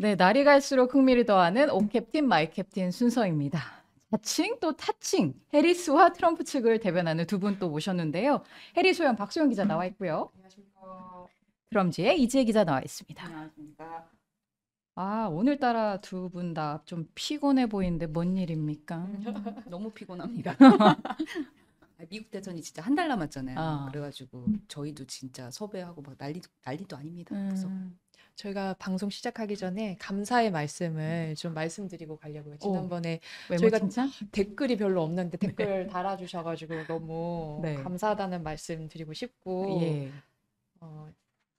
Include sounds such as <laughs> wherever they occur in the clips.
네, 날이 갈수록 흥미를 더하는 오 캡틴 마이 캡틴 순서입니다. 자칭 또 타칭 해리스와 트럼프 측을 대변하는 두 분 또 모셨는데요. 해리 소연 박소영 기자 나와 있고요. 안녕하십니까. 드럼지의 이지혜 기자 나와 있습니다. 안녕하십니까. 아 오늘따라 두 분 다 좀 피곤해 보이는데 뭔 일입니까? <laughs> 너무 피곤합니다. <laughs> 미국 대선이 진짜 한 달 남았잖아요. 아. 그래가지고 저희도 진짜 섭외하고 막 난리 난리도 아닙니다. 음. 저희가 방송 시작하기 전에 감사의 음. 말씀을 좀 말씀드리고 가려고요. 지난번에 오, 뭐 저희가 진짜? 댓글이 별로 없는데 네. 댓글 네. 달아주셔가지고 너무 네. 감사하다는 말씀 드리고 싶고 예. 어,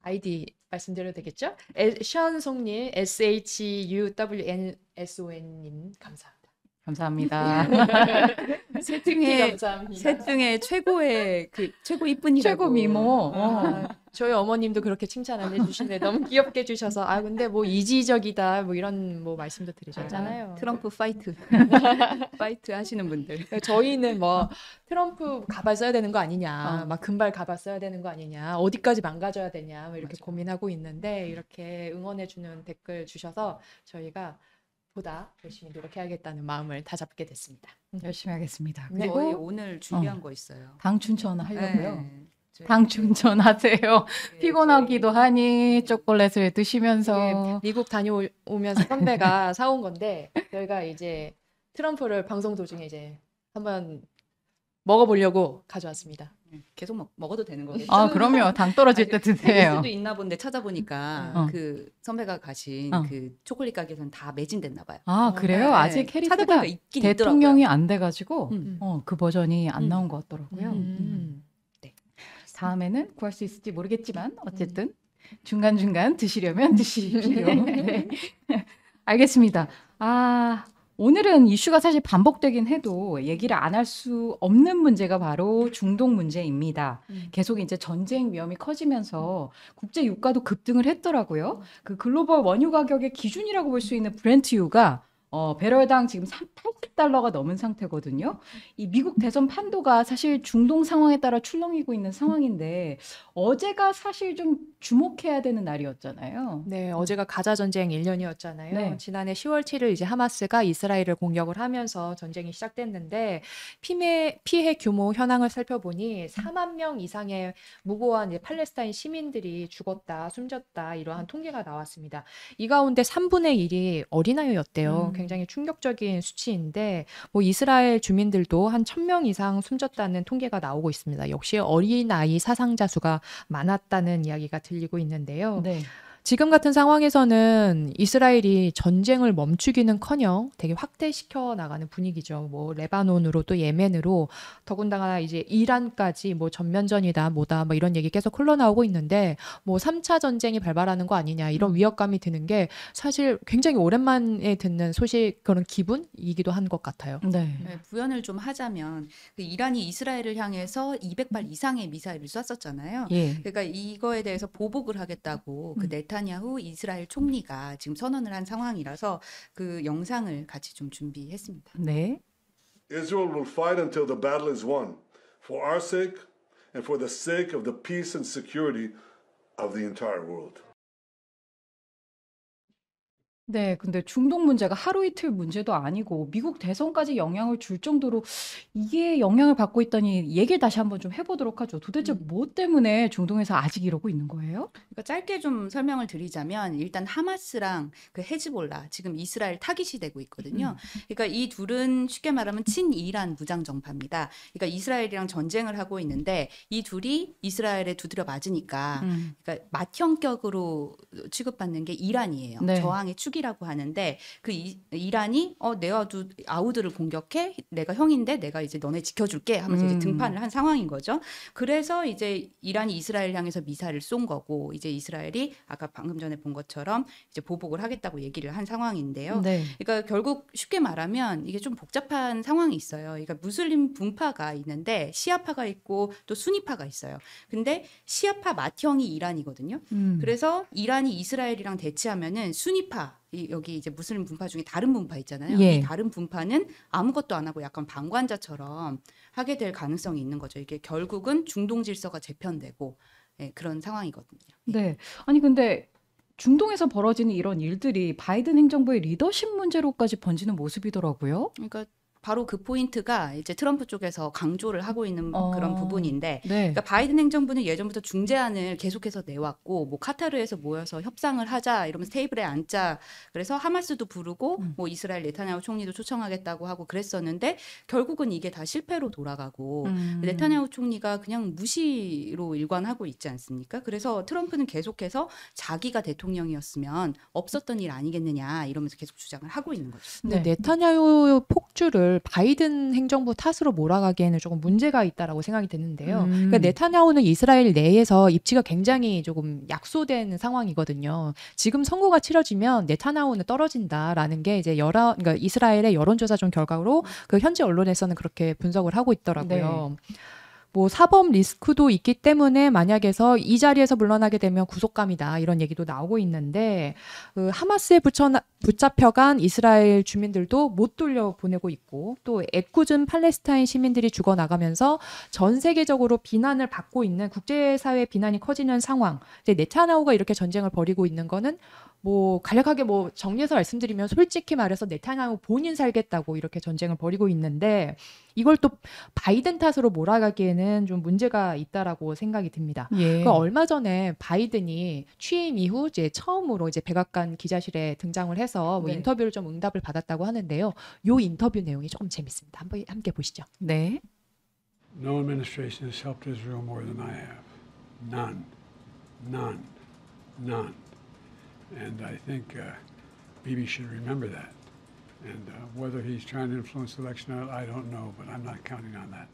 아이디 말씀드려도 되겠죠? 션송님, S H U W N S O N님 감사합니다. 감사합니다. 세 중에 세 중에 최고의 그 최고 이쁜이라고 최고 미모. 어. 아, 저희 어머님도 그렇게 칭찬 안 해주시네. 너무 귀엽게 해주셔서. 아, 근데 뭐 이지적이다. 뭐 이런 뭐 말씀도 드리셨잖아요. 아, 트럼프 파이트. <laughs> 파이트 하시는 분들. 네, 저희는 뭐 트럼프 가발 써야 되는 거 아니냐. 어. 막 금발 가발 써야 되는 거 아니냐. 어디까지 망가져야 되냐. 뭐 이렇게 맞아. 고민하고 있는데 이렇게 응원해주는 댓글 주셔서 저희가 보다 열심히 노력해야겠다는 마음을 다 잡게 됐습니다. 열심히 하겠습니다. 네. 그리고 네. 오늘 준비한 어, 거 있어요. 당춘천 하려고요. 네. 당충전하세요. 네, 피곤하기도 저희... 하니 초콜릿을 드시면서 네, 미국 다녀오면서 선배가 <laughs> 사온 건데 저희가 이제 트럼프를 방송 도중에 이제 한번 먹어보려고 가져왔습니다. 네, 계속 먹, 먹어도 되는 거겠죠? 아 그럼요. 당 떨어질 때 그 드세요. 수도 있나 본데 찾아보니까 어. 어. 그 선배가 가신 어. 그 초콜릿 가게에는다 매진됐나 봐요. 아 그래요? 네. 아직 캐리스가 대통령이 있더라고요. 안 돼가지고 음. 어, 그 버전이 안 음. 나온 것 같더라고요. 음. 음. 다음에는 구할 수 있을지 모르겠지만 음. 어쨌든 중간중간 드시려면 음. 드시십시오. <laughs> 네. 알겠습니다. 아, 오늘은 이슈가 사실 반복되긴 해도 얘기를 안 할 수 없는 문제가 바로 중동 문제입니다. 음. 계속 이제 전쟁 위험이 커지면서 음. 국제 유가도 급등을 했더라고요. 그 글로벌 원유 가격의 기준이라고 볼 수 있는 브렌트유가 어, 배럴당 지금 80달러가 넘은 상태거든요. 이 미국 대선 판도가 사실 중동 상황에 따라 출렁이고 있는 상황인데 어제가 사실 좀 주목해야 되는 날이었잖아요. 네, 어제가 가자 전쟁 1년이었잖아요. 네. 지난해 10월 7일 이제 하마스가 이스라엘을 공격을 하면서 전쟁이 시작됐는데 피해 피해 규모 현황을 살펴보니 4만 명 이상의 무고한 팔레스타인 시민들이 죽었다, 숨졌다 이러한 통계가 나왔습니다. 이 가운데 3분의 1이 어린아이였대요. 음. 굉장히 충격적인 수치인데 뭐 이스라엘 주민들도 한1 0 0 0명 이상 숨졌다는 통계가 나오고 있습니다. 역시 어린아이 사상자 수가 많았다는 이야기가 들리고 있는데요. 네. 지금 같은 상황에서는 이스라엘이 전쟁을 멈추기는커녕 되게 확대시켜 나가는 분위기죠. 뭐 레바논으로 또 예멘으로 더군다나 이제 이란까지 뭐 전면전이다 뭐다 뭐 이런 얘기 계속 흘러나오고 있는데 뭐 3차 전쟁이 발발하는 거 아니냐 이런 음. 위협감이 드는 게 사실 굉장히 오랜만에 듣는 소식 그런 기분이기도 한 것 같아요. 네. 네. 부연을 좀 하자면 그 이란이 이스라엘을 향해서 200발 이상의 미사일을 쐈었잖아요. 예. 그러니까 이거에 대해서 보복을 하겠다고 그네 음. 네타냐후 이스라엘 총리가 지금 선언을 한 상황이라서 그 영상을 같이 좀 준비했습니다. 네. Israel will fight until the battle is won for our sake and for the sake of the peace and security of the entire world. 네. 근데 중동 문제가 하루 이틀 문제도 아니고 미국 대선까지 영향을 줄 정도로 이게 영향을 받고 있다니 얘기를 다시 한번 좀해 보도록 하죠. 도대체 음. 뭐 때문에 중동에서 아직 이러고 있는 거예요? 그러니까 짧게 좀 설명을 드리자면 일단 하마스랑 그 헤즈볼라 지금 이스라엘 타깃이 되고 있거든요. 음. 그러니까 이 둘은 쉽게 말하면 친이란 무장 정파입니다. 그러니까 이스라엘이랑 전쟁을 하고 있는데 이 둘이 이스라엘에 두드려 맞으니까 음. 그러니까 맏형격으로 취급받는 게 이란이에요. 네. 저항의 축이 힐이라고 하는데 그 이, 이란이 어 내가 두 아우드를 공격해 내가 형인데 내가 이제 너네 지켜줄게 하면서 음. 이제 등판을 한 상황인 거죠. 그래서 이제 이란이 이스라엘 향해서 미사를 쏜 거고 이제 이스라엘이 아까 방금 전에 본 것처럼 이제 보복을 하겠다고 얘기를 한 상황인데요. 네. 그러니까 결국 쉽게 말하면 이게 좀 복잡한 상황이 있어요. 그러니까 무슬림 분파가 있는데 시아파가 있고 또 순위파가 있어요. 근데 시아파 맏형이 이란이거든요. 음. 그래서 이란이 이스라엘이랑 대치하면은 순위파 이 여기 이제 무슬림 분파 중에 다른 분파 있잖아요. 예. 이 다른 분파는 아무것도 안 하고 약간 방관자처럼 하게 될 가능성이 있는 거죠. 이게 결국은 중동 질서가 재편되고 예, 그런 상황이거든요. 예. 네. 아니 근데 중동에서 벌어지는 이런 일들이 바이든 행정부의 리더십 문제로까지 번지는 모습이더라고요. 그러니까 바로 그 포인트가 이제 트럼프 쪽에서 강조를 하고 있는 어. 그런 부분인데 네. 그러니까 바이든 행정부는 예전부터 중재안을 계속해서 내왔고 뭐 카타르에서 모여서 협상을 하자 이러면서 테이블에 앉자 그래서 하마스도 부르고 음. 뭐 이스라엘 네타냐후 총리도 초청하겠다고 하고 그랬었는데 결국은 이게 다 실패로 돌아가고 음. 네타냐후 총리가 그냥 무시로 일관하고 있지 않습니까? 그래서 트럼프는 계속해서 자기가 대통령이었으면 없었던 일 아니겠느냐 이러면서 계속 주장을 하고 있는 거죠. 근데 네. 네타냐후 폭주를 이걸 바이든 행정부 탓으로 몰아가기에는 조금 문제가 있다라고 생각이 드는데요. 그러니까 음. 그러니까 네타냐오는 이스라엘 내에서 입지가 굉장히 조금 약소된 상황이거든요. 지금 선거가 치러지면 네타냐오는 떨어진다라는 게 이제 여러 그러니까 이스라엘의 여론조사 좀 결과로 그 현지 언론에서는 그렇게 분석을 하고 있더라고요. 네. 뭐 사법 리스크도 있기 때문에 만약에서 이 자리에서 물러나게 되면 구속감이다 이런 얘기도 나오고 있는데 그 하마스에 붙여 나 붙잡혀간 이스라엘 주민들도 못 돌려 보내고 있고 또 애꿎은 팔레스타인 시민들이 죽어 나가면서 전 세계적으로 비난을 받고 있는 국제사회 비난이 커지는 상황. 이제 네타나우가 이렇게 전쟁을 벌이고 있는 거는 뭐 간략하게 뭐 정리해서 말씀드리면 솔직히 말해서 네타냐후 본인 살겠다고 이렇게 전쟁을 벌이고 있는데 이걸 또 바이든 탓으로 몰아가기에는 좀 문제가 있다라고 생각이 듭니다. 예. 그 얼마 전에 바이든이 취임 이후 이제 처음으로 이제 백악관 기자실에 등장을 해서 뭐 네. 인터뷰를 좀 응답을 받았다고 하는데요. 요 인터뷰 내용이 조금 재밌습니다. 한번 함께 보시죠. 네. No administration has helped Israel more than I have. None. None. None. And I think uh, Bibi should remember that. And uh, whether he's trying to influence the election or not, I don't know, but I'm not counting on that.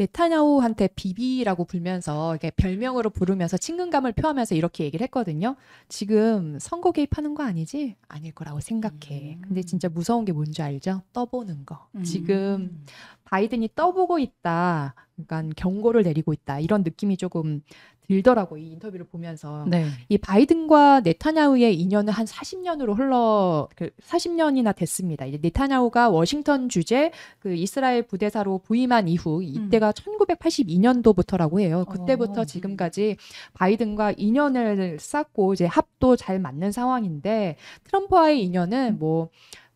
네타냐후한테 비비라고 불면서 이게 별명으로 부르면서 친근감을 표하면서 이렇게 얘기를 했거든요. 지금 선거 개입하는 거 아니지? 아닐 거라고 생각해. 음. 근데 진짜 무서운 게 뭔지 알죠? 떠보는 거. 음. 지금 바이든이 떠보고 있다. 그러니까 경고를 내리고 있다. 이런 느낌이 조금 들더라고 이 인터뷰를 보면서 네. 이 바이든과 네타냐후의 인연은 한 40년으로 흘러 40년이나 그 됐습니다. 이제 네타냐후가 워싱턴 주재 그 이스라엘 부대사로 부임한 이후 이때가 음. 1982년도부터라고 해요. 그때부터 오. 어. 지금까지 바이든과 인연을 쌓고 이제 합도 잘 맞는 상황인데 트럼프와의 인연은 음. 뭐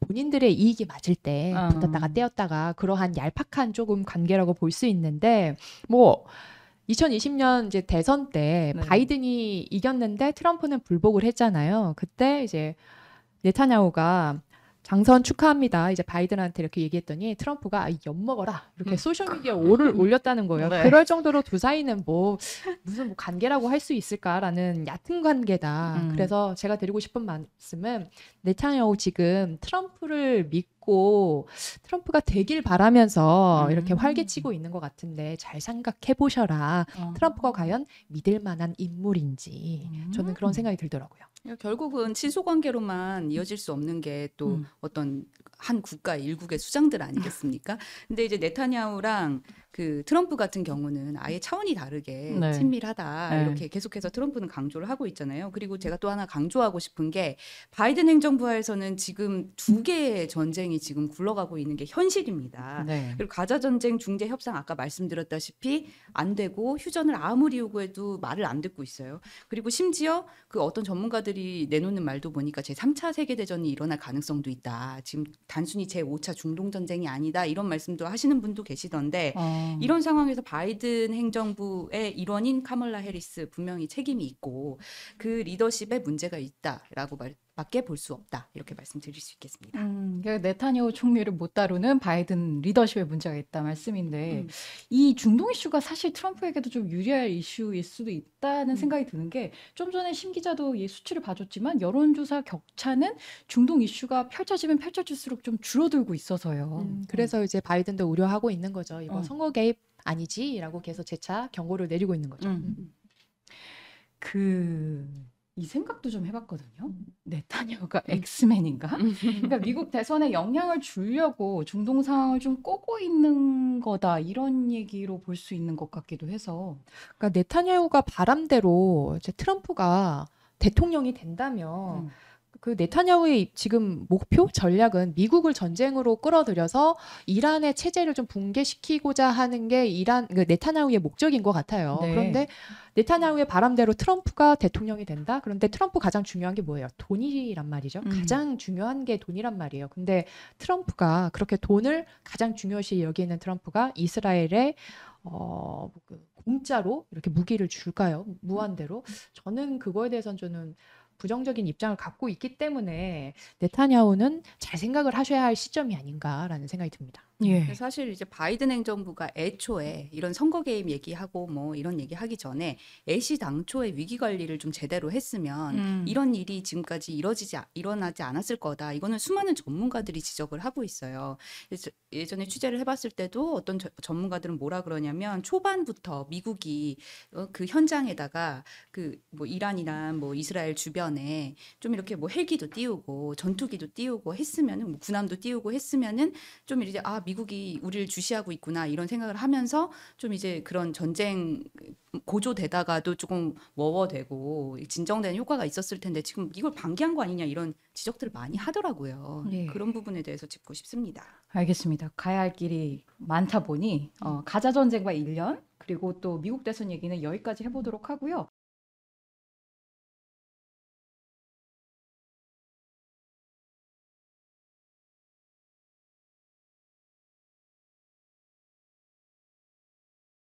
본인들의 이익이 맞을 때 어. 붙었다가 떼었다가 그러한 얄팍한 조금 관계라고 볼 수 있는데 뭐 2020년 이제 대선 때 네. 바이든이 이겼는데 트럼프는 불복을 했잖아요. 그때 이제 네타냐후가 장선 축하합니다. 이제 바이든한테 이렇게 얘기했더니 트럼프가 아, 엿 먹어라 이렇게 음. 소셜 미디어 오를 올렸다는 거예요. 네. 그럴 정도로 두 사이는 뭐 무슨 뭐 관계라고 할 수 있을까라는 얕은 관계다. 음. 그래서 제가 드리고 싶은 말씀은 네타냐후 지금 트럼프를 믿 있고 트럼프가 되길 바라면서 음. 이렇게 활개치고 있는 것 같은데 잘 생각해 보셔라. 어. 트럼프가 과연 믿을 만한 인물인지 음. 저는 그런 음. 생각이 들더라고요. 결국은 친소 관계로만 이어질 수 없는 게또 음. 어떤 한 국가 일국의 수장들 아니겠습니까? 근데 이제 네타냐후랑 그 트럼프 같은 경우는 아예 차원이 다르게 네. 친밀하다 네. 이렇게 계속해서 트럼프는 강조를 하고 있잖아요. 그리고 제가 또 하나 강조하고 싶은 게 바이든 행정부에서는 지금 두 개의 전쟁이 지금 굴러가고 있는 게 현실입니다. 네. 그리고 가자 전쟁 중재 협상 아까 말씀드렸다시피 안 되고 휴전을 아무리 요구해도 말을 안 듣고 있어요. 그리고 심지어 그 어떤 전문가들이 내놓는 말도 보니까 제 3차 세계 대전이 일어날 가능성도 있다. 지금 단순히 제 5차 중동 전쟁이 아니다 이런 말씀도 하시는 분도 계시던데 어. 이런 상황에서 바이든 행정부의 일원인 카멀라 해리스 분명히 책임이 있고 그 리더십에 문제가 있다라고 말, 밖에 볼 수 없다 이렇게 말씀드릴 수 있겠습니다. 음, 그러니까 네타냐후 총리를 못 다루는 바이든 리더십에 문제가 있다 말씀인데 음. 이 중동 이슈가 사실 트럼프에게도 좀 유리할 이슈일 수도 있다는 음. 생각이 드는 게 좀 전에 심 기자도 이 수치를 봐줬지만 여론조사 격차는 중동 이슈가 펼쳐지면 펼쳐질수록 좀 줄어들고 있어서요. 음. 음, 그래서 이제 바이든도 우려하고 있는 거죠. 이거 어. 선거 개입 아니지라고 계속 재차 경고를 내리고 있는 거죠. 음. 그이 생각도 좀 해봤거든요. 음. 네타냐가 음. 엑스맨인가? 음. 그러니까 미국 대선에 영향을 주려고 중동 상황을 좀 꼬고 있는 거다 이런 얘기로 볼 수 있는 것 같기도 해서. 그러니까 네타냐가 바람대로 이제 트럼프가 대통령이 된다면. 음. 그 네타냐후의 지금 목표 전략은 미국을 전쟁으로 끌어들여서 이란의 체제를 좀 붕괴시키고자 하는 게 이란 그 네타냐후의 목적인 것 같아요. 네. 그런데 네타냐후의 바람대로 트럼프가 대통령이 된다. 그런데 트럼프 가장 중요한 게 뭐예요? 돈이란 말이죠. 음. 가장 중요한 게 돈이란 말이에요. 근데 트럼프가 그렇게 돈을 가장 중요시 여기는 트럼프가 이스라엘의 어, 그 공짜로 이렇게 무기를 줄까요? 무한대로? 저는 그거에 대해서는 저는 부정적인 입장을 갖고 있기 때문에 네타냐후는 잘 생각을 하셔야 할 시점이 아닌가라는 생각이 듭니다. 예. 음. 사실 이제 바이든 행정부가 애초에 이런 선거 개입 얘기하고 뭐 이런 얘기하기 전에 애시 당초에 위기 관리를 좀 제대로 했으면 음. 이런 일이 지금까지 이뤄지지 일어나지 않았을 거다. 이거는 수많은 전문가들이 지적을 하고 있어요. 예전에 취재를 해봤을 때도 어떤 저, 전문가들은 뭐라 그러냐면 초반부터 미국이 어, 그 현장에다가 그뭐 이란이란 뭐 이스라엘 주변 전에 좀 이렇게 뭐 헬기도 띄우고 전투기도 띄우고 했으면은 뭐 군함도 띄우고 했으면은 좀 이제 아 미국이 우리를 주시하고 있구나 이런 생각을 하면서 좀 이제 그런 전쟁 고조되다가도 조금 워워되고 진정된 효과가 있었을 텐데 지금 이걸 방기한 거 아니냐 이런 지적들을 많이 하더라고요. 네. 그런 부분에 대해서 짚고 싶습니다. 알겠습니다. 가야 할 길이 많다 보니 어, 음. 가자 전쟁과 일련 그리고 또 미국 대선 얘기는 여기까지 해보도록 하고요.